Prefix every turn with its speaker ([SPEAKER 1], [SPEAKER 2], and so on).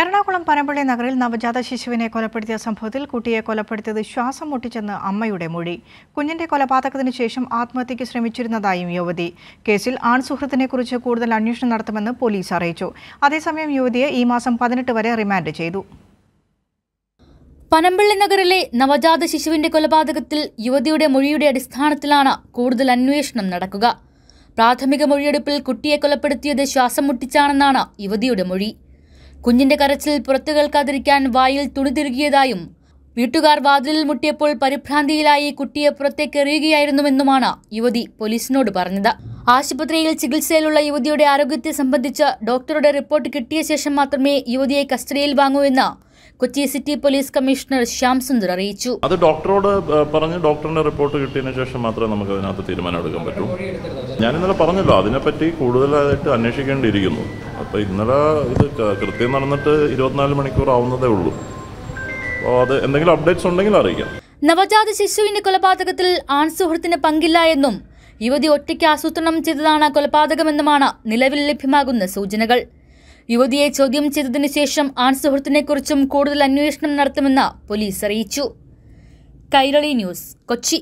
[SPEAKER 1] എറണാകുളം പനമ്പള്ളി നഗറിൽ നവജാത ശിശുവിനെ കൊലപ്പെടുത്തിയ സംഭവത്തിൽ കുട്ടിയെ കൊലപ്പെടുത്തിയത് ശ്വാസം മുട്ടിച്ചെന്ന് അമ്മയുടെ മൊഴി കുഞ്ഞിന്റെ കൊലപാതകത്തിന് ശേഷം ആത്മഹത്യയ്ക്ക് ശ്രമിച്ചിരുന്നതായും യുവതി കേസിൽ ആൺസുഹൃത്തിനെക്കുറിച്ച് കൂടുതൽ അന്വേഷണം നടത്തുമെന്ന് പോലീസ് അറിയിച്ചു അതേസമയം യുവതിയെ ഈ മാസം പതിനെട്ട് വരെ റിമാൻഡ് ചെയ്തു
[SPEAKER 2] പനമ്പള്ളി നഗറിലെ നവജാത ശിശുവിന്റെ കൊലപാതകത്തിൽ യുവതിയുടെ മൊഴിയുടെ അടിസ്ഥാനത്തിലാണ് കൂടുതൽ അന്വേഷണം നടക്കുക പ്രാഥമിക മൊഴിയെടുപ്പിൽ കുട്ടിയെ കൊലപ്പെടുത്തിയത് ശ്വാസം മുട്ടിച്ചാണെന്നാണ് യുവതിയുടെ മൊഴി കുഞ്ഞിന്റെ കരച്ചിൽ പുറത്തു കേൾക്കാതിരിക്കാൻ വായിൽ തുണി തിരുകിയതായും വീട്ടുകാർ വാതിലിൽ മുട്ടിയപ്പോൾ പരിഭ്രാന്തിയിലായി കുട്ടിയെ പുറത്തേക്ക് എറിയുകയായിരുന്നുവെന്നുമാണ് യുവതി പോലീസിനോട് പറഞ്ഞത് ആശുപത്രിയിൽ ചികിത്സയിലുള്ള യുവതിയുടെ ആരോഗ്യത്തെ സംബന്ധിച്ച് ഡോക്ടറുടെ റിപ്പോർട്ട് കിട്ടിയ ശേഷം മാത്രമേ യുവതിയെ കസ്റ്റഡിയിൽ വാങ്ങൂ എന്ന് Kochi city police commissioner Shyam Sundar അറിയിച്ചു
[SPEAKER 3] അത് ഡോക്ടറോട് പറഞ്ഞ് ഡോക്ടറിന്റെ റിപ്പോർട്ട് കിട്ടിയതിനു ശേഷം മാത്രമേ നമുക്ക് അതിനകത്ത് തീരുമാനം എടുക്കാൻ പറ്റൂ ഞാൻ ഇന്നലെ പറഞ്ഞല്ലോ അതിനെപ്പറ്റി കൂടുതലായിട്ട് അന്വേഷിക്കേണ്ടിയിരിക്കുന്നു അപ്പോൾ ഇന്നലെ ഇത് കൃത്യം നടന്നിട്ട് ഇരുപത്തിനാല് മണിക്കൂർ ആവുന്നതേ ഉള്ളൂ അപ്പോൾ അത് എന്തെങ്കിലും അപ്ഡേറ്റ്സ് ഉണ്ടെങ്കിൽ അറിയിക്കാം
[SPEAKER 2] നവജാത ശിശുവിന്റെ കൊലപാതകത്തിൽ ആൺസുഹൃത്തിന് പങ്കില്ല എന്നും യുവതി ഒറ്റയ്ക്ക് ആസൂത്രണം ചെയ്തതാണ് കൊലപാതകമെന്നുമാണ് നിലവിൽ ലഭ്യമാകുന്ന സൂചനകൾ യുവതിയെ ചോദ്യം ചെയ്തതിനു ശേഷം ആൺസുഹൃത്തിനെക്കുറിച്ചും കൂടുതൽ അന്വേഷണം നടത്തുമെന്ന് പോലീസ് അറിയിച്ചു കൈരളി ന്യൂസ് കൊച്ചി